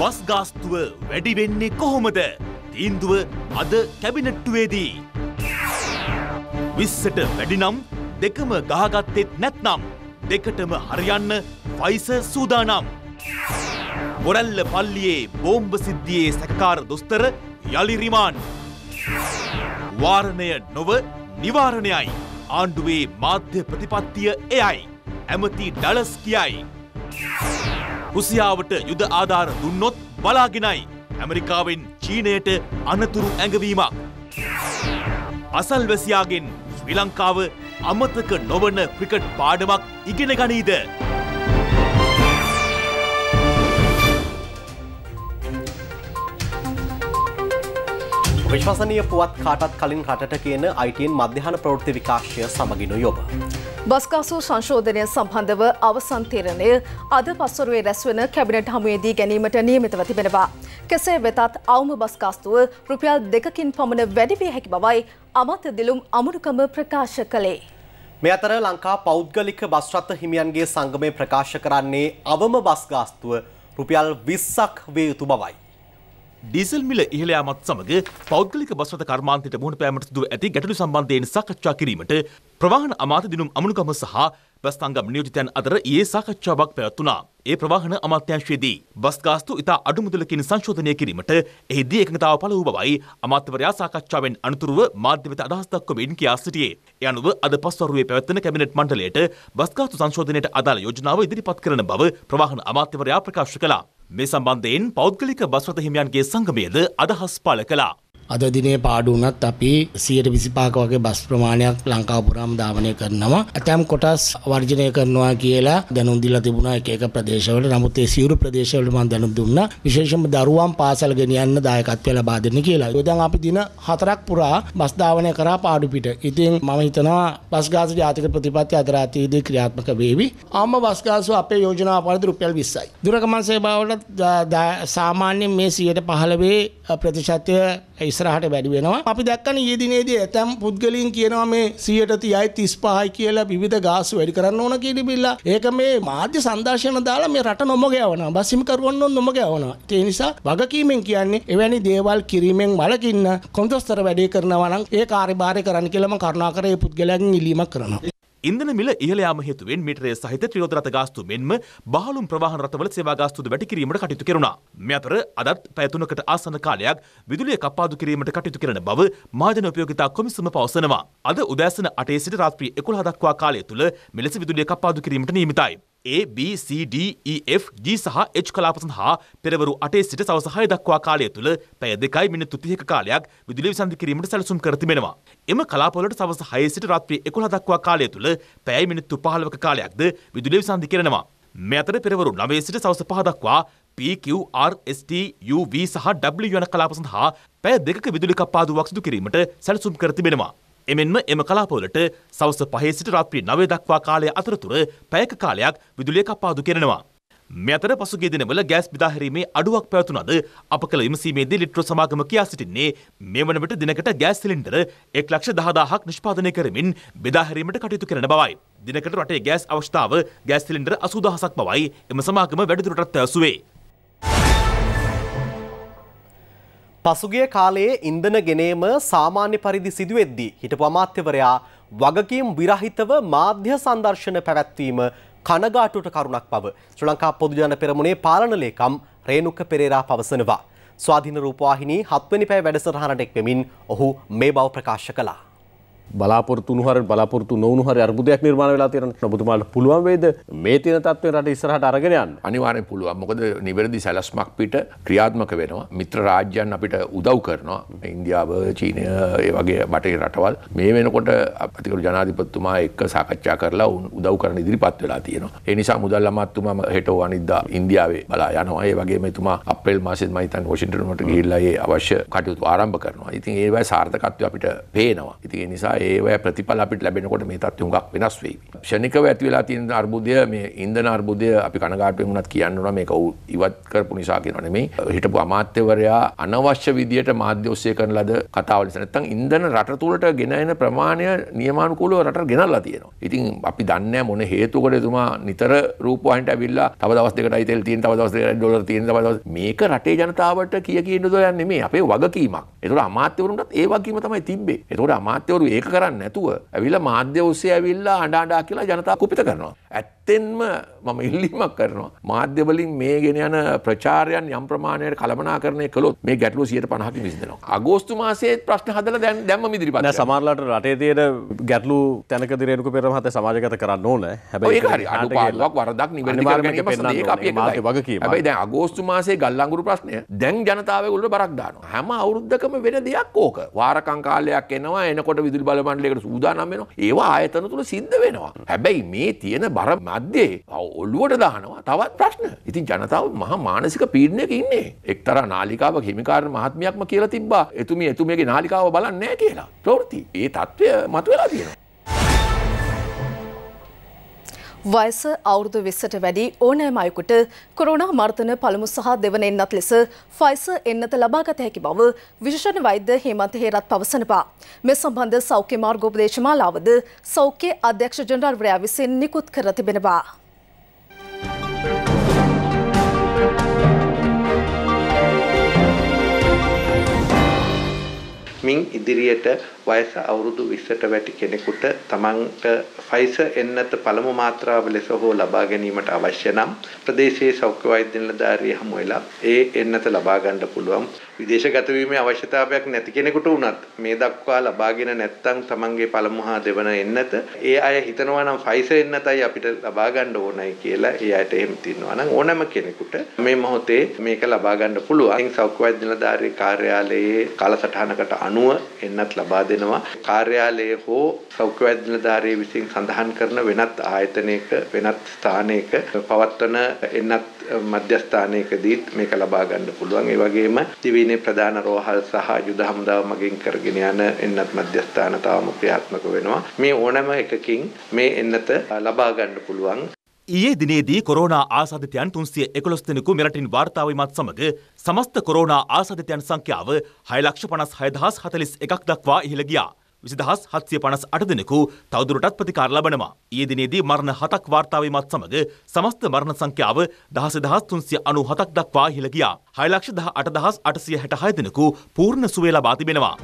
Bus ගාස්තුව වැඩි වෙන්නේ කොහොමද? තීන්දුව අද කැබිනට්ටුවේදී. 20ට වැඩි නම් දෙකම ගහගත්තෙත් නැත්නම් දෙකටම හරියන්න ෆයිස සූදානම්. බොරැල්ල පල්ලියේ බෝම්බ සිද්ධියේ සැකකාර දොස්තර යලි රිමාන්ඩ්. වාරණය නොව නිවාරණයයි. ආණ්ඩුවේ මාධ්‍ය ප්‍රතිපත්තිය එයයි. ඇමති ඩලස් කියයි. රුසියාවට යුද ආධාර දුන්නොත් බලාගෙනයි ඇමරිකාවෙන් චීනයට අනතුරු ඇඟවීමක්. අසල්වැසියාගෙන් ශ්‍රී ලංකාව අමතක නොවන ක්‍රිකට් පාඩමක් ඉගෙන ගනීද. විශ්වසනය පුවත් කාටත් කලින් රටට කියන අයිටන් මධ්‍යහන ප්‍රෘති විකාශය සමගිනු යොබ. බස්කාසු සංශෝධනය සම්බන්ධව අවසන් තීරණය අද පස්වරුවේ රැස්වෙන කැබිනට් හමුවේදී ගැනීමට නියමිතව තිබෙනවා. කෙසේ වෙතත් අවම බස්කාස්තුව රුපියල් දෙකකින් පමණ වැඩිවිය හැකි බවයි අමත දිලුම් අමුණුකම ප්‍රකාශ කළේ. මේ අතර ලංකා පෞද්ගලික බස් රථ හිමියන්ගේ සංගමය ප්‍රකාශ කරන්නේ අවම බස් ගාස්තුව රුපියල් 20ක් වේ යුතු බවයි. ඩීසල් මිල ඉහළ යාමත් සමග පෞද්ගලික බස් රථ කර්මාන්තයට මුහුණ පෑමට සිදු ඇති ගැටලු සම්බන්ධයෙන් සාකච්ඡා කිරීමට ප්‍රවාහන අමාත්‍ය දිනුම් අමනුකම සහ බස්තංගම් නියෝජිතයන් අතර ඊයේ සාකච්ඡාවක් පැවැත්වුණා. ඒ ප්‍රවාහන අමාත්‍යාංශයේදී බස් ගාස්තු ඉතා අඩු මුදලකින් සංශෝධනය කිරීමට එහිදී එකඟතාව පළ වූ බවයි අමාත්‍යවරයා සාකච්ඡාවෙන් අනතුරුව මාධ්‍ය වෙත අදහස් දක්වමින් කියා සිටියේ. ඒ අනුව අද පස්වරුවේ පැවැත්වෙන කැබිනට් මණ්ඩලයට බස් ගාස්තු සංශෝධනයට අදාළ යෝජනාව ඉදිරිපත් කරන බව ප්‍රවාහන අමාත්‍යවරයා ප්‍රකාශ කළා. මේ සම්බන්ධයෙන් පෞද්ගලික බස්රථ හිමියන්ගේ සංගමයද අදහස් පළ කළා. අද දිනේ පාඩු වුණත් අපි 125ක වගේ බස් ප්‍රමාණයක් ලංකාව පුරාම ධාවනය කරනවා. ඇතැම් කොටස් වර්ජනය කරනවා කියලා දැනුම් දීලා තිබුණා එක එක ප්‍රදේශවල. නමුත් ඒ සියලු ප්‍රදේශවල මම දැනුම් දුන්නා. විශේෂයෙන්ම දරුවන් පාසල් ගෙනියන්න දායකත්වය ලබා දෙන්න කියලා. ඒ දැන් අපි දින හතරක් පුරා බස් ධාවනය කරා පාඩු පිට. ඉතින් මම හිතනවා බස් ගාසු ජාතික ප්‍රතිපත්ති අද රාත්‍රියේදී ක්‍රියාත්මක වේවි. ආම බස් ගාසු අපේ යෝජනාව පරිදි රුපියල් 20යි. දුරකමන් සේවාවල සාමාන්‍යයෙන් මේ 115 ප්‍රතිශතය ඉස්සරහට වැඩි වෙනවා. අපි දැක්කන ඊයේ දිනේදී ඇතම් පුද්ගලයන් කියනවා මේ 100ට 30යි 35යි කියලා විවිධ ගාසු වැඩි කරන්න ඕන කියලා. ඒක මේ මාධ්‍ය සංදර්ශන දාලා මේ රට නොමග යවනවා. බස්හිම කරුවන් නොමග යවනවා. ඒ නිසා වගකීමෙන් කියන්නේ එවැනි දේවල් කිරීමෙන් වළකින්න කොන්දොස්තර වැඩේ කරනවා නම් ඒ කාර්යභාරය කරන්න කියලා මම කරුණාකර ඒ පුද්ගලයන් ඉල්ලීමක් කරනවා. ඉන්ධන මිල ඉහළ යාම හේතුවෙන් මීටරය සහිත ත්‍රියෝද රථ ගාස්තු මෙන්ම බහලුම් ප්‍රවාහන රථවල සේවා ගාස්තුද වැඩි කිරීමට කටයුතු කෙරුණා. මේ අතර අදත් පැය තුනකට ආසන්න කාලයක් විදුලිය කපාදු කිරීමට කටයුතු කරන බව මහජන උපයෝගිතා කොමිසම පවසනවා. අද උදෑසන 8 සිට රාත්‍රී 11 දක්වා කාලය තුල මෙලෙස විදුලිය කපාදු කිරීමට නියමිතයි. ABCDEFG සහ H කලාප සඳහා පෙරවරු අටේ සිට සවස හය දක්වා කාලය තුළ පැය දෙකයි මිනිත්තු තිහක කාලයක් විදුලි විසන්ධි කිරීමට සැලසුම් කර තිබෙනවා. එම කලාපවලට සවස හය සිට රාත්‍රී එකොළහ දක්වා කාලය තුළ පැය මිනිත්තු පහළවක කාලයක්ද විදුලි විසන්ධි කරනවා. මේ අතර පෙරවරු නවයේ සිට සවස පහ දක්වා PQRSTUV සහ W යන කලාප සඳහා පැය දෙකක විදුලි කප්පාදුවක් සිදු කිරීමට සැලසුම් කර තිබෙනවා. එමෙන්ම එම කලාපවලට සවස පහේ සිට රාත්‍රී නවය දක්වා කාලය අතරතුර පැයක කාලයක් විදුලිය කපාදු කෙරෙනවා. මෙතර පසුගේ දිනවල ගෑස් බිදාහැරීමේ අඩුවක් පැවතුනද අප කළ විමසීමේදී ලිට්‍රෝ සමාගම කියා සිටින්නේ මේ වනවිට දිනකට ගෑස් සිලින්ඩර එක් ලක්ෂ දහදාහක් නිෂ්පාදනය කරමින් බෙදාහැරීමට කටයුතු කරන බවයි. දිනකට රටේ ගෑස් අවශ්‍යතාව ගෑස් සිලින්ඩර අසූදහසක් බවයි එම සමාගම වැඩිදුරටත් පැවසුවේ. පසුගිය කාලයේ ඉන්ධන ගෙනීම සාමාන්‍ය පරිදි සිදුවෙද්දී හිටපු අමාත්‍යවරයා වගකීම් විරහිතව මාධ්‍ය සංදර්ශන පැවැත්වීම කනගාටුවට කරුණක් බව ශ්‍රී ලංකා පොදුජන පෙරමුණේ පාලන ලේකම් රේණුක පෙරේරා පවසනවා. ස්වාධීන රූපවාහිනී හත්වැනි පැය වැඩසටහනට එක්වෙමින් ඔහු මේ බව ප්‍රකාශ කළා. බලාපොරතු හර බලාපොරතු නොවු හර අර්බුදයක් නිර්මාණ වෙලා තිරන බතුමාට පුළුවන් වේද මේ තින තත්වේ රට ඉස්සරහට අරගෙනයන් අනිවාරය පුළුවන් මොකද නිවැරදි සැලස්මක් පිට ක්‍රියාත්මක වෙනවා මිත්‍ර රාජ්‍යන් අපිට උදව් කරනවා ඉන්දියාව චීනය ඒ වගේ බටේ රටවල් මේ වෙනකොට අපතිකරු ජනාධිපත්තුමා එක්ක සාකච්ඡා කරලා උන් උදව් කරන ඉදිරිපත් වෙලා තියෙනවා ඒ නිසා මුදල් අමාත්තුමම හෙටෝ අනිද්දා ඉන්දියාවේ බලා යනවා ඒ වගේ මෙතුමා අප්‍රේල් මාසෙත් මම හිතන්නේ වොෂින්ටන් වලට ගිහිල්ලා ඒ අවශ්‍ය කටයුතු ආරම්භ කරනවා ඉතින් ඒවයි සාර්ථකත්වය අපිට පේනවා ඉතින් ඒ නිසා ඒවය ප්‍රතිඵල අපිට ලැබෙනකොට මේ තත් හුඟක් වෙනස් වෙයි. ෂණිකව ඇති වෙලා තියෙන අර්බුදය මේ ඉන්ධන අර්බුදය අපි කනගාටුවෙන් වුණත් කියන්න ඕන මේක ඉවත් කරපු නිසා කියනවා නෙමෙයි. හිටපු අමාත්‍යවරයා අනවශ්‍ය විදියට මාධ්‍ය ඔස්සේ කරන ලද කතාවල නිසා නැත්නම් ඉන්ධන රට තුලට ගෙන එන ප්‍රමාණය නියමානුකූලව රටට ගෙනල්ලා තියෙනවා. ඉතින් අපි දන්නේ නැහැ මොන හේතුවකට එතුමා නිතර රූපවාහිනියට ඇවිල්ලා තව දවස් දෙකටයි තෙල් තියෙන තව දවස් දෙකටයි ඩොලර් තියෙන තව දවස් මේක රටේ ජනතාවට කිය කියන දොයන් නෙමෙයි අපේ වගකීමක්. ඒතකොට අමාත්‍යවරුන්ටත් ඒ වගකීම තමයි තිබ්බේ. ඒතකොට අමාත්‍යවරු ඒක කරන්න නැතුව ඇවිල්ලා මාධ්‍ය ඔස්සේ ඇවිල්ලා අඩාඩා කියලා ජනතා කුපිත කරනවා. ඇත්ත ඇත්තෙන්ම මම ඉල්ලිමක් කරනවා. මාධ්‍යවලින් මේ ගෙන යන ප්‍රචාරයන් යම් ප්‍රමාණයට කළමනාකරණය කළොත් මේ ගැටලු සියට පණහකි විසිදෙනවා. අගෝස්තු මාසේ ප්‍රශ්න හදල දැන් දැම මිදිරිපත් සමාරලට රටේ තියෙන ගැටලු තැනක දිරෙනකු පෙරමහත සමාජගත කරන්න ඕන හැබැයි පාලක් වරදක් නිවැරදි වගකීම ඇයි දැන් අගෝස්තු මාසේ ගල්ලංගුරු ප්‍රශ්නය දැන් ජනතාවකුලට බරක් දානවා හැම අවුරුද්ධකම වෙන දෙයක් ඕක වාරකං කාලයක් එනවා එනකොට විදුල් බලමණ්ඩලයකට සූදානම් වෙනවා ඒවා ආයතන තුළ සිද්ධ වෙනවා. හැබැයි මේ තියෙන බර මා අද්දේ ඔල්ලුවට දානවා තවත් ප්‍රශ්න ඉතින් ජනතාව මහ මානසික පීඩනයක ඉන්නේ එක්තර නාලිකාව හිමිකාර මහත්මයක්ම කියලා තිබ්බා එතුමි එතුමගේ නාලිකාව බලන්නේ කියලා ප්‍රවෘති ඒ තත්ත්වය මතුවෙලා තියෙනවා වයස අවුරුදු විස්සට වැඩි ඕනෑම අයකුට කොරුණා මර්තන පළමු සහ දෙවන එන්නත් ලෙස ෆයිස එන්නත ලබාගත හැකි බව විශෂණ වෛද්‍ය හේමන්ත හේරත් පවසනවා. මේ සම්බන්ධ සෞඛ්‍ය මාර්ගෝපදේශමාලාවද සෞඛ්‍ය අධ්‍යක්ෂ ජනරල්වරයා විසින් නිකුත් කර තිබෙනවා. මින් ඉදිරියට වයස අවුරුදු 20ට වැටි කෙනෙකුට තමන්ට ෆයිසර් එන්නත පළමු මාත්‍රාව ලෙස හෝ ලබා ගැනීමට අවශ්‍ය නම් ප්‍රදේශයේ සෞඛ්‍ය වෛද්‍ය නිලධාරිය හමු වෙලා ඒ එන්නත ලබා ගන්න පුළුවන්. විදේශගත වීමේ අවශ්‍යතාවයක් නැති කෙනෙකුට වුණත් මේ දක්වා ලබාගෙන නැත්නම් තමන්ගේ පළමු හා දෙවන එන්නත ඒ අය හිතනවා නම් ෆයිසර් එන්නතයි අපිට ලබා ගන්න ඕනයි කියලා ඒ අයට එහෙම තියෙනවා නම් ඕනම කෙනෙකුට මේ මොහොතේ මේක ලබා ගන්න පුළුවන්. සෞඛ්‍ය වෛද්‍ය නිලධාරියේ කාර්යාලයේ කාලසටහනකට අනුව එන්නත් ලබා දෙන වෙනවා කාර්යාලයේ හෝ සෞඛ්‍ය වැද්‍යනිලධාරිය විසින් සඳහන් කරන වෙනත් ආයතනයක වෙනත් ස්ථානයක පවත්වන එන්නත් මධ්‍යස්ථානයකදීත් මේක ලබා ගන්න පුළුවන් ඒ වගේම දිවිනේ ප්‍රධාන රෝහල් සහ යුද හමුදාව මගින් කරගෙන යන එන්නත් මධ්‍යස්ථාන තාම ක්‍රියාත්මක වෙනවා මේ ඕනෑම එකකින් මේ එන්නත ලබා ගන්න පුළුවන් ඊයේ දිනේදී කොරෝනා ආසාධිතයන් තුන්සිය එකොළොස් දෙනෙකු මෙරටින් වාර්තාවීමත් සමග සමස්ත කොරෝනා ආසාධිතයන් සංඛ්‍යාව හය ලක්ෂ පනස් හයදහස් හතලිස් එකක් දක්වා ඉහළ ගියා. විසිදහස් හත්සිය පනස් අට දෙනෙකු තවදුරටත් ප්‍රතිකාර ලබනවා. ඊයේ දිනේදී මරණ හතක් වාර්තාවීමත් සමග සමස්ත මරණ සංඛ්‍යාව දහස දහස් තුන්සිය අනු හතක් දක්වා ඉහළ ගියා. හය ලක්ෂ දහ අටදහස් අටසිය හැටහය දෙනෙකු පූර්ණ සුවේ ලබා තිබෙනවා.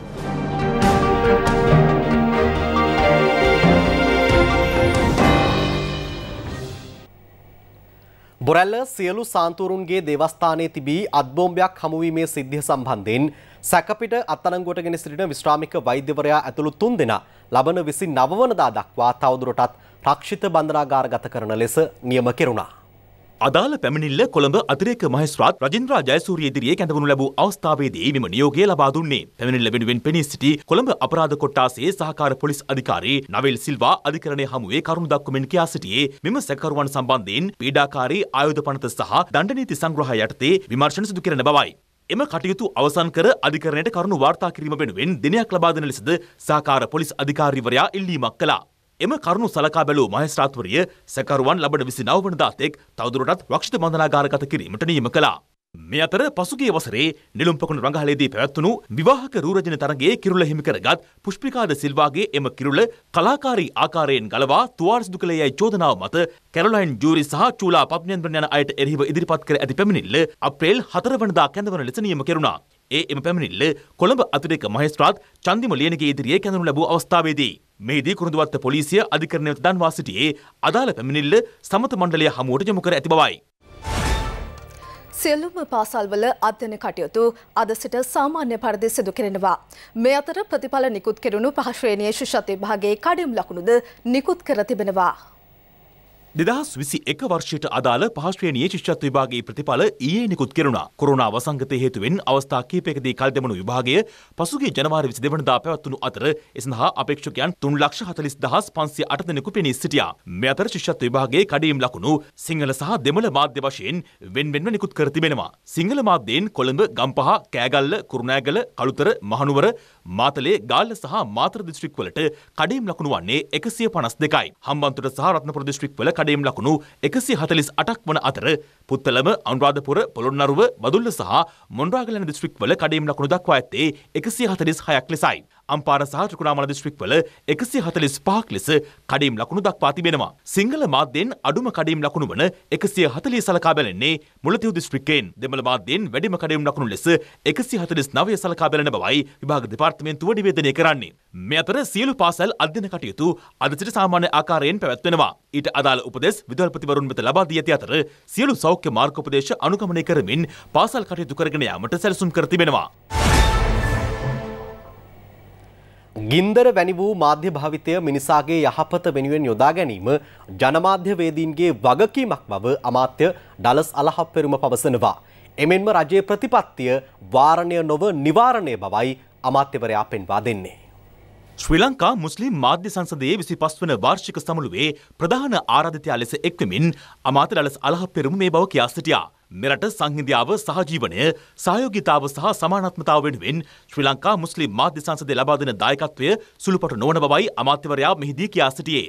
බොරැල්ල සියලු සාන්තුරුන්ගේ දේවස්ථානයේ තිබී අත්බෝම්බයක් හමුවීමේ සිද්ධිය සම්බන්ධයෙන් සැකපිට අත්අඩංගුවටගෙන සිටින විශ්‍රාමික වෛද්‍යවරයා ඇතුළු තුන් දෙනා ලබන විසි නවවනදා දක්වා තවදුරටත් රක්ෂිත බන්ධනාගාරගත කරන ලෙස නියම කෙරුණා. අදාළ පැමිණිල්ල කොළඹ අතිරේක මහේස්ත්‍රාත් රජින්ද්‍රා ජයසූරිය ඉදිරියේ කැඳවනු ලැබූ අවස්ථාවේදී මෙම නියෝගය ලබා දුන්නේ. පැමිණිල්ල වෙනුවෙන් පෙනී සිටි කොළඹ අපරාධ කොට්ටාසේ සහකාර පොලිස් අධිකාරී නවීල් සිල්වා අධිකරණයේ හමුවේ කරුණු දක්වමින් කියා සිටියේ මෙම සැකකරුවන් සම්බන්ධයෙන් පීඩාකාරී ආයුධ පනත සහ දණ්ඩ නීති සංග්‍රහය යටතේ විමර්ශන සිදු කරන බවයි. එම කටයුතු අවසන් කර අධිකරණයට කරුණු වාර්තා කිරීම වෙනුවෙන් දිනයක් ලබා දෙන ලෙසද සහකාර පොලිස් අධිකාරීවරයා ඉල්ලීමක් කළා. එම කරුණු සලකා බැලූ මහේස්ත්‍රාත්වරිය සැකරුවන් ලබන විසි නවවනදා තෙක් තවදුරටත් රක්ෂිත බන්ධනාගාරගත කිරීමට නියම කළා. මේ අතර පසුගිය වසරේ නිලුම්පකුණ රඟහලේදී පැවැත්වුණු විවාහක රූරජන තරගයේ කිරුල හිමිකරගත් පුෂ්පිකාද සිල්වාගේ එම කිරුල කලාකාරී ආකාරයෙන් ගලවා තුවාර්සිදු කළ යැයි චෝදනාව මත කැරොලයින් ජූරි සහ චූලා පප්නයන්ද්‍රන යන අයට එරහිව ඉදිරිපත් කර ඇති පැමිණිල්ල අප්‍රේල් හතරවනදා කැඳවන ලෙස නියම කෙරුණා. ඒ එම පැමිණිල්ල කොළඹ අතිරේක මහේස්ත්‍රාත් චන්දිම ලියනගේ ඉදිරියේ කැඳනු ලැබූ අවස්ථාවේදී මේදී කුරුඳුවත්ත පොලිසිය අධිකරණය වෙත දන්වා සිටියේ අදාළ පැමිණිල්ල සමත මණ්ඩලය හමුවට යොමු කර ඇති බවයි. සියලුම පාසල්වල අධ්‍යන කටයුතු අද සිට සාමාන්‍ය පරිදි සිදු කෙරෙනවා. මේ අතර ප්‍රතිඵල නිකුත් කෙරුණු පහශ්‍රේණයේ ශිෂ්‍යත්වභාගේ කඩයුම් ලකුණුද නිකුත් කර තිබෙනවා. දෙදහස් විසි එක වර්ෂයට අදාළ පහශ්‍රයනයේ ශිෂ්‍යත් විභාගේ ප්‍රතිඵල ඊයේ නිකුත් කෙරුණා. කොරුණා වසංගත හේතුවෙන් අවස්ථා කීපයකදී කල් දෙමනු විභාගය පසුගේ ජනවාරි විසි දෙවනදා පැවත්වුණු අතර එසඳහා අපේක්ෂකයන් තුන් ලක්ෂ හතලිස් දහස් පන්සිය අට දෙනෙකු පෙනී සිටියා. මේ අතර ශිෂ්‍යත් විභාගේ කඩීම් ලකුණු සිංහල සහ දෙමළ මාධ්‍ය වශයෙන් වෙන්වෙන්ව නිකුත් කර තිබෙනවා. සිංහල මාධ්‍යයෙන් කොළඹ ගම්පහ කෑගල්ල කුරුණෑගල කළුතර මහනුවර මාතලේ ගාල්ල සහ මාතර දිස්ත්‍රික් වලට කඩේම් ලකුණු වන්නේ එකසිය පනස් දෙකයි. හම්බන්තොට සහ රත්නපුර දිස්ත්‍රික් වල කඩේම් ලකුණු එකසිය හතලිස් අටක් වන අතර පුත්තලම අනුරාධපුර පොළොන්නරුව බදුල්ල සහ මොන්රාගලන දිස්ත්‍රික් වල කඩේම් ලකුණු දක්වා ඇත්තේ එකසිය හතලිස් හයක් ලෙසයි. අම්පාර සහ ත්‍රිකුණාමල දිස්ත්‍රික්වල 145ක් ලෙස කඩීම් ලකුණු දක්වා තිබෙනවා. සිංහල මාධ්‍යෙන් අඩුම කඩීම් ලකුණු වන 140 සලකා බැලෙන්නේ මුලතිව් දිස්ත්‍රික්කයෙන්. දෙමළ මාධ්‍යෙන් වැඩිම කඩීම් ලකුණු ලෙස 149 සලකා බැලෙන බවයි විභාග දෙපාර්තමේන්තුව නිවේදනය කරන්නේ. මේ අතර සියලු පාසල් අධ්‍යන කටයුතු අද සිට සාමාන්‍ය ආකාරයෙන් පැවැත්වෙනවා. ඊට අදාළ උපදෙස් විදුහල්පතිවරුන් වෙත ලබා දී ඇති අතර සියලු සෞඛ්‍ය මාර්ගෝපදේශ අනුගමනය කරමින් පාසල් කටයුතු කරගෙන යාමට සැලසුම් කර තිබෙනවා. ගින්දර වැනි වූ මාධ්‍ය භාවිතය මිනිසාගේ යහපත වෙනුවෙන් යොදා ගැනීම ජනමාධ්‍යවේදීන්ගේ වගකීමක් බව අමාත්‍ය ඩලස් අලහප්පෙරුම පවසනවා. එමෙන්ම රජයේ ප්‍රතිපත්තිය වාරණය නොව නිවාරණය බවයි අමාත්‍යවරයා පෙන්වා දෙන්නේ. ශ්‍රී ලංකා මුස්ලිම් මාධ්‍ය සංසදයේ විසි පස්වන වාර්ෂික සමුළුවේ ප්‍රධාන ආරාධිතයා ලෙස එක්වමින් අමාත්‍ය ඩලස් අලහප්පෙරුම මේ බව කියා සිටියා. මෙරට සංහිඳියාව සහජීවනය සහයෝගිතාව සහ සමානත්මතාව වෙනුවෙන් ශ්‍රී ලංකා මුස්ලිම් මාධ්‍ය සංසදය ලබාදෙන දායකත්වය සුළුපට නොවන බවයි අමාත්‍යවරයා මෙහිදී කියා සිටියේ.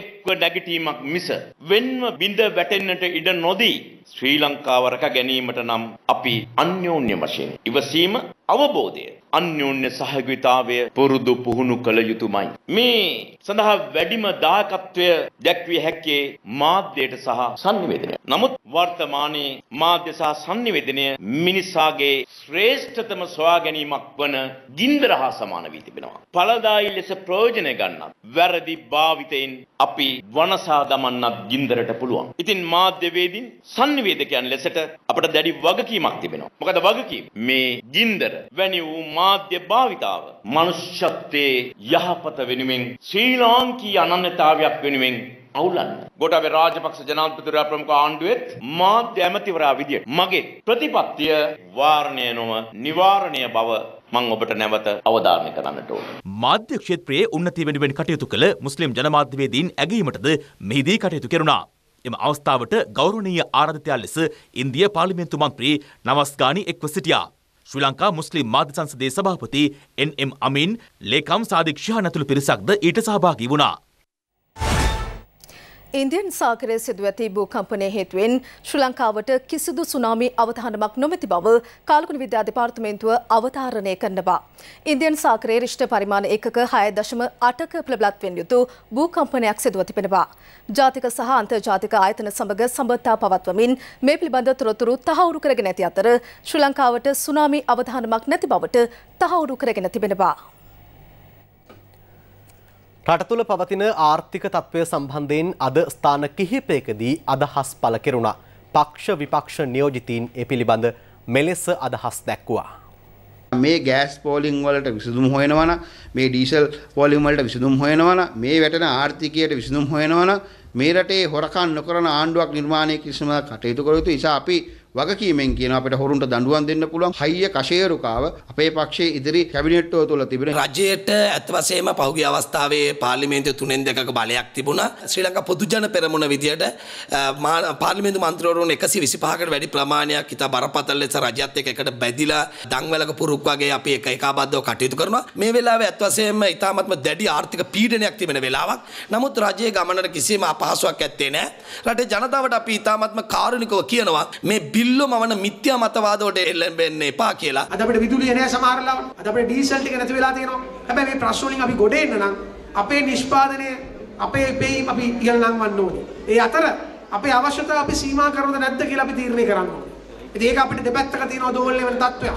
එක්ව නැගිටීමක් මිස වෙන්ව බිඳ වැටෙන්නට ඉඩ නොදී ශ්‍රී ලංකාව රැක ගැනීමට නම් අපි අන්‍යෝන්‍ය වශයෙන් ඉවසීම අවබෝධය අන්‍යෝන්‍ය සහයෝගීතාවය පුරුදු පුහුණු කළ යුතුමයි මේ සඳහා වැඩිම දායකත්වය දැක්විය හැක්කේ මාධ්‍යයට සහ sannivedanaya නමුත් වර්තමානයේ මාධ්‍ය සහ sannivedanaya මිනිසාගේ ශ්‍රේෂ්ඨතම සොයා ගැනීමක් වන ගින්දර හා සමාන වී තිබෙනවා පළදායි ලෙස ප්‍රයෝජනය ගන්නත් වැරදි භාවිතයෙන් අපි වනසා දමන්නත් ගින්දරට පුළුවන්. ඉතින් මාධ්‍යවේදීන් sannivedakayan ලෙසට අපට දැඩි වගකීමක් තිබෙනවා. මොකද වගකීම මේ ගින්දර වැනි වූ මාධ්‍ය භාවිතාව මනුෂ්‍යත්වයේ යහපත වෙනුවෙන් ශ්‍රී ලාංකීය අනන්‍යතාවයක් වෙනුවෙන් අවුලන්න. ගොටබේ රාජපක්ෂ ජනාධිපතිවරයා ප්‍රමුඛ ආණ්ඩුවෙත් මාධ්‍ය ඇමතිවරයා විදියට මගේ ප්‍රතිපත්තිය වාරණය නොව නිවාරණය බව මං ඔබට නැවත අවධානය කරන්නට ඕන. මාධ්‍ය ක්ෂේත්‍රයේ උන්නතිය වෙනුවෙන් කටයුතු කළ මුස්ලිම් ජනමාධ්‍යවේදීන් ඇගීමටද මෙහිදී කටයුතු කෙරුණා. එම අවස්ථාවට ගෞරවනීය ආරාධිතයා ලෙස ඉන්දිය පාර්ලිමේන්තු මන්ත්‍රී නවස්ගානි එක්ව සිටියා. ශ්‍රී ලංකා මුස්ලිම් මාධ්‍ය සංසදයේ සභාපති එන්.එම්. අමින්, ලේකම් සාදික් ෂහන් ඇතුළු පිරිසක්ද ඊට සහභාගී වුණා. ඉන්දියන් සාකරය සිදු ඇති භූකම්පනය හේතුවෙන් ශ්‍රී ලංකාවට කිසිදු සුනාමි අවධානමක් නොමැති බව කාලකුණ විද්‍යා දෙපාර්තමේන්තුව අවධාරණය කරනවා. ඉන්දියන් සාකරයේ රිෂ්ට පරිමාණ එකක 6.8ක ප්‍රබලත්වෙන් යුතු භූකම්පනයක් සිදුව තිබෙනවා. ජාතික සහ අන්තර්ජාතික ආයතන සමග සම්බන්ධතා පවත්වමින් මේ පිළිබඳ තොරතුරු තහවුරු කරගෙන ඇති අතර ශ්‍රී ලංකාවට සුනාමි අවධානමක් නැති බවට තහවුරු කරගෙන තිබෙනවා. රට තුළ පවතින ආර්ථික තත්ත්වය සම්බන්ධයෙන් අද ස්ථාන කිහිපයකදී අදහස් පළ කෙරුණා. පක්ෂ විපක්ෂ නියෝජිතීන් ඒ පිළිබඳ මෙලෙස අදහස් දැක්වුවා. මේ ගෑස් පෝලිං වලට විසඳුම් හොයනවන මේ ඩීසල් පෝලිම් වලට විසඳුම් හොයනවන මේ වැටෙන ආර්ථිකයට විසඳුම් හොයනවන මේ රටේ හොරකම් නොකරන ආණ්ඩුවක් නිර්මාණය කිරීම කටයුතු කළ යුතු නිසා අපි වගකීමෙන් කියන අපිට හොරුන්ට දඬුවම් දෙන්න පුළුවන් හයිය කෂේරුකාව අපේ පක්ෂයේ ඉදිරි කැබිනට්ටුව තුළ තිබෙන රජයට ඇත්ත වශයෙන්ම පහුගිය අවස්ථාවේ පාර්ලිමේන්තුව තුනෙන් දෙකක බලයක් තිබුණා ශ්‍රී ලංකා පොදුජන පෙරමුණ විදියට පාර්ලිමේන්තු මන්ත්‍රවරුන් 125කට වැඩි ප්‍රමාණයක් ඉතා බරපතල ලෙස රජයත් එක්ක එකට බැඳිලා දන්වැලක පුරුක් වගේ අපි එක එකබද්ධව කටයුතු කරනවා මේ වෙලාවේ ඇත්ත වශයෙන්ම ඉතාමත්ම දැඩි ආර්ථික පීඩනයක් තිබෙන වෙලාවක්. නමුත් රජයේ ගමනට කිසිම අපහසුාවක් ඇත්තේ නැහැ. රටේ ජනතාවට අපි ඉතාමත්ම කාරුණිකව කියනවා මේ බිල් සිල්ලොම වන මිත්‍යා මතවාදෝට එල්ලෙන්න එපා කියලා. අද අපිට විදුලිය නෑ සමහර වෙලාවට. අද අපිට ඩීසල් ටික නැති වෙලා තියෙනවා. හැබැයි මේ ප්‍රශ්න වලින් අපි ගොඩ එන්න නම් අපේ නිෂ්පාදනය අපේ පෙයිම් අපි ඉහළ නංවන්න ඕනේ. ඒ අතර අපේ අවශ්‍යතාව අපි සීමා කරනවද නැද්ද කියලා අපි තීරණය කරන්න ඕනේ. ඉතින් ඒක අපිට දෙපැත්තක තියෙනවා දෝවල් වෙන තත්ත්වයක්.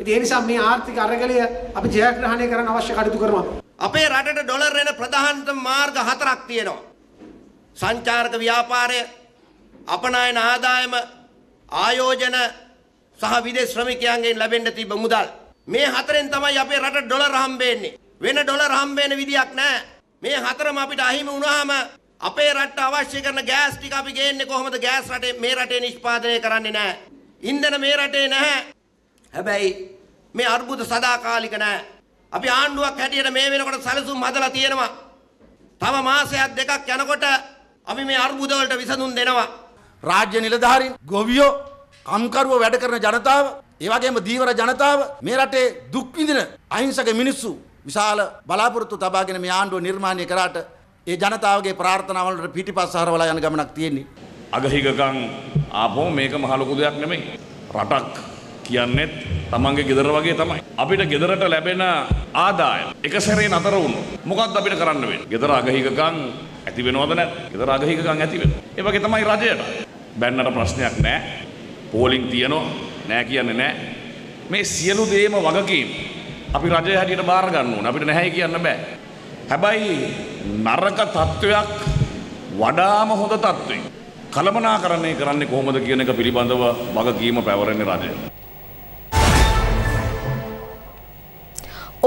ඉතින් ඒ නිසා මේ ආර්ථික අරගලය අපි ජයග්‍රහණය කරන්න අවශ්‍ය කටයුතු කරනවා. අපේ රටට ඩොලර් එන ප්‍රධානතම මාර්ග හතරක් තියෙනවා. සංචාරක ව්‍යාපාරය, අපනායන ආදායම, ආයෝජන සහ විදේශ ශ්‍රමිකයන්ගෙන් ලැබෙන්න තිබ්බ මුදල්. මේ හතරෙන් තමයි අපේ රට ඩොලර් හම්බෙන්නේ. වෙන ඩොලර් හම්බෙන්න විදියක් නැහැ. මේ හතරම අපිට අහිමි වුණාම අපේ රටට අවශ්‍ය කරන ගෑස් ටික අපි ගේන්නේ කොහොමද? ගෑස් රටේ මේ රටේ නිෂ්පාදනය කරන්නේ නැහැ. ඉන්ධන මේ රටේ නැහැ. හැබැයි මේ අර්බුද සදාකාලික නැහැ. අපි ආණ්ඩුවක් හැටියට මේ වෙනකොට සැලසුම් හදලා තියෙනවා. තව මාසයක් දෙකක් යනකොට අපි මේ අර්බුද වලට විසඳුම් දෙනවා. රාජ්‍ය නිලධාරීන් ගොවියෝ කම්කරුව වැඩ කරන ජනතාව ඒ වගේම දීවර ජනතාව මේ රටේ දුක් විඳින අහිංසක මිනිස්සු විශාල බලාපොරොත්තු තබාගෙන මේ ආණ්ඩුව නිර්මාණය කරාට ඒ ජනතාවගේ ප්‍රාර්ථනාවලට පිටිපස්සහරවලා යන ගමනක් තියෙන්නේ. අගහිගකම් ආපෝ මේක මහ ලොකු දෙයක් නෙමෙයි. රටක් කියන්නේත් තමන්ගේ ගෙදර වගේ තමයි. අපිට ගෙදරට ලැබෙන ආදායම එක සැරේ නතර වුණොත් මොකක්ද අපිට කරන්න වෙන්නේ? ගෙදර අගහිගකම් ඇති වෙනවද නැත්ද? ගෙදර අගහිගකම් ඇති වෙනවා. ඒ වගේ තමයි රජයට බැන්නට ප්‍රශ්නයක් නෑ පෝලිං තියනෝ නෑ කියන්න නෑ මේ සියලු දේම වගකීම් අපි රජය හැටියට බාරගන්න ඕන අපිට නැහැ කියන්න බෑ හැබැයි නරක තත්ත්වයක් වඩාම හොඳ තත්ත්වේ කළමනාකරණය කරන්නේ කොහොමද කියන එක පිළිබඳව වගකීම පැවරන්නේ රජය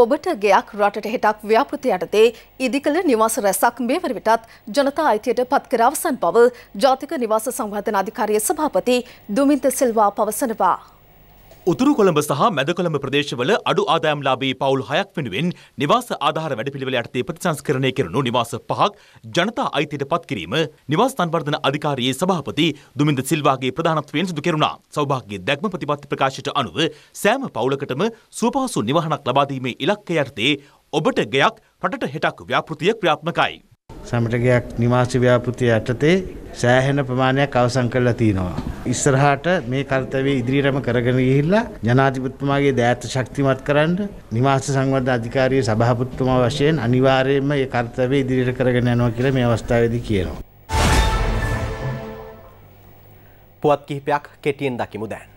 ඔබට ගෙයක් රටට හෙටක් ව්‍යාපෘති යටතේ ඉදිකළ නිවාස රැසක් මේවර විටත් ජනතා අයිතියට පත් කර අවසන් බව ජාතික නිවාස සංවර්ධන අධිකාරියේ සභාපති දුමින්ත සිල්වා පවසනවා. උතුරු කොළඹ සහ මැද කොළඹ ප්‍රදේශවල අඩු ආදායම්ලාභී පවුල් හයක් වෙනුවෙන් නිවාස ආධාර වැඩපිළිවෙල යටතේ ප්‍රතිසංස්කරණය කරනු නිවාස පහක් ජනතා අයිතියට පත් කිරීම නිවාස සංවර්ධන අධිකාරියේ සභාපති දුමින්ද සිල්වාගේ ප්‍රධානත්වයෙන් සිදු කෙරුණා. සෞභාග්‍ය දැක්ම ප්‍රතිපත්ති ප්‍රකාශයට අනුව සෑම පවුලකටම සුවපහසු නිවහනක් ලබා දීමේ ඉලක්කය යටතේ ඔබට ගෙයක් රටට හෙටක් ව්‍යාපෘතිය ක්‍රියාත්මකයි. සමටගයක් නිවාස ව්‍යාපෘතිය යටතේ සෑහෙන ප්‍රමාණයක් අවසන් කරලා තිනවා. ඉස්සරහට මේ කර්තව්‍ය ඉදිරියටම කරගෙන ගිහිල්ලා ජනාධිපතිතුමාගේ දෑත ශක්තිමත් කරන්න නිවාස සංවර්ධන අධිකාරියේ සභාපතිතුමා වශයෙන් අනිවාර්යයෙන්ම මේ කර්තව්‍ය ඉදිරියට කරගෙන යනවා කියලා මේ අවස්ථාවේදී කියනවා. පුවත් කිහිපයක් කෙටියෙන් දකිමු දැන්.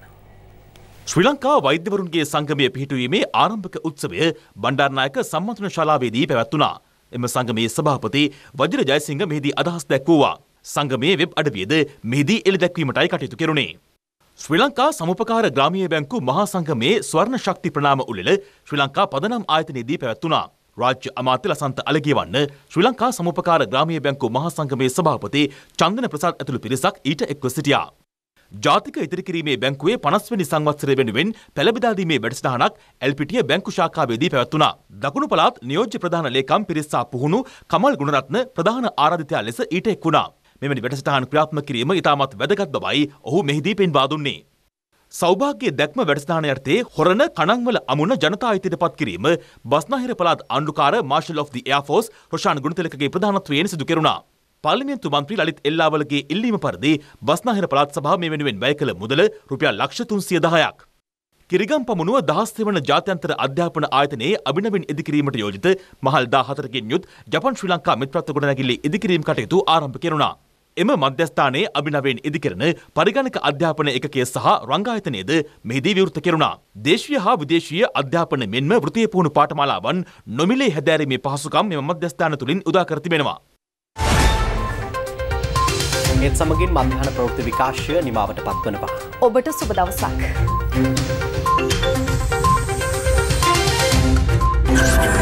ශ්‍රී ලංකා වෛද්‍යවරුන්ගේ සංගමය පිහිටුවීමේ ආරම්භක උත්සවය බණ්ඩාරනායක සම්මන්ත්‍රණ ශාලාවේදී පැවැත්වුණා. එම සංගමයේ සභාපති වජිර ජයසිංහ මෙහිදී අදහස් දැක්වූවා. සංගමයේ වෙබ් අඩවියද මෙහිදී එළි දැක්වීමටයි කටයුතු කෙරුණේ. ශ්‍රී ලංකා සමුපකාර ග්‍රාමීය බැංකු මහා සංගමයේ ස්වර්ණ ශක්ති ප්‍රනාම උළෙල ශ්‍රී ලංකා පදනම් ආයතනයේදී පැවැත්වුණා. රාජ්‍ය අමාත්‍ය ලසන්ත අලගියවන්න ශ්‍රී ලංකා සමුපකාර ග්‍රාමීය බැංකු මහා සංගමයේ සභාපති චන්දන ප්‍රසාද් ඇතුළු පිරිසක් ඊට එක්ව සිටියා. ජාතික ඉදිරිකිරීමේ බැංකුවේ පනස්වනි සංවත්සරය වෙනුවෙන් පැළබිදාදීමේ වැඩසටහනක් ඇල්පිටිය බැංකු ශාකාවේදී පැවැත්වුණා. දකුණු පළාත් නියෝජ්‍ය ප්‍රධාන ලේකම් පිරිස්සා පුහුණු කමල් ගුණරත්න ප්‍රධාන ආරාධිතයා ලෙස ඊට එක් වුණා. මෙවැනි වැඩසටහන් ක්‍රියාත්මක කිරීම ඉතාමත් වැදගත් බවයි ඔහු මෙහිදී පෙන්වා දුන්නේ. සෞභාග්‍ය දැක්ම වැඩස්ථාන යටතේ හොරණ කණංවල අමුණ ජනතා අයිතියට පත් කිරීම බස්නාහිර පළාත් අණ්ඩුකාර marshal of the air force Roshan ගුණතිලකගේ ප්‍රධානත්වයෙන් සිදු කෙරුණා. පාර්ලිමේන්තු මන්ත්‍රී ලලිත් එල්ලාවලගේ ඉල්ලීම පරිදි බස්නාහිර පළාත් සභාව මේ වෙනුවෙන් වැය කළ මුදල රුපියල් ලක්ෂ 310ක්. කිරිගම් පමුණුව 13 වන ජාත්‍යන්තර අධ්‍යාපන ආයතනයේ අභිනවින් ඉදිකිරීමට යෝජිත මහල් 14කින් යුත් ජපන් ශ්‍රී ලංකා මිත්‍රත්ව ගොඩනැගිල්ලේ ඉදිකිරීම කටයුතු ආරම්භ කෙරුණා. එම මධ්‍යස්ථානයේ අභිනවයෙන් ඉදිකරන පරිගණක අධ්‍යාපන එකකය සහ රංගායතනයේද මෙහිදී විවෘත කෙරුණා. දේශීය හා විදේශීය අධ්‍යාපන මෙන්ම වෘත්තීය පුහුණු පාඨමාලාවන් නොමිලේ හැදෑරීමේ පහසුකම් මෙම මධ්‍යස්ථාන තුලින් උදා කර තිබෙනවා. ඒත් සමගින් මධ්‍යහන ප්‍රෘති විකාශය නිමාවට පත්වනවා. ඔබට සුබ දවසක්. Thank you.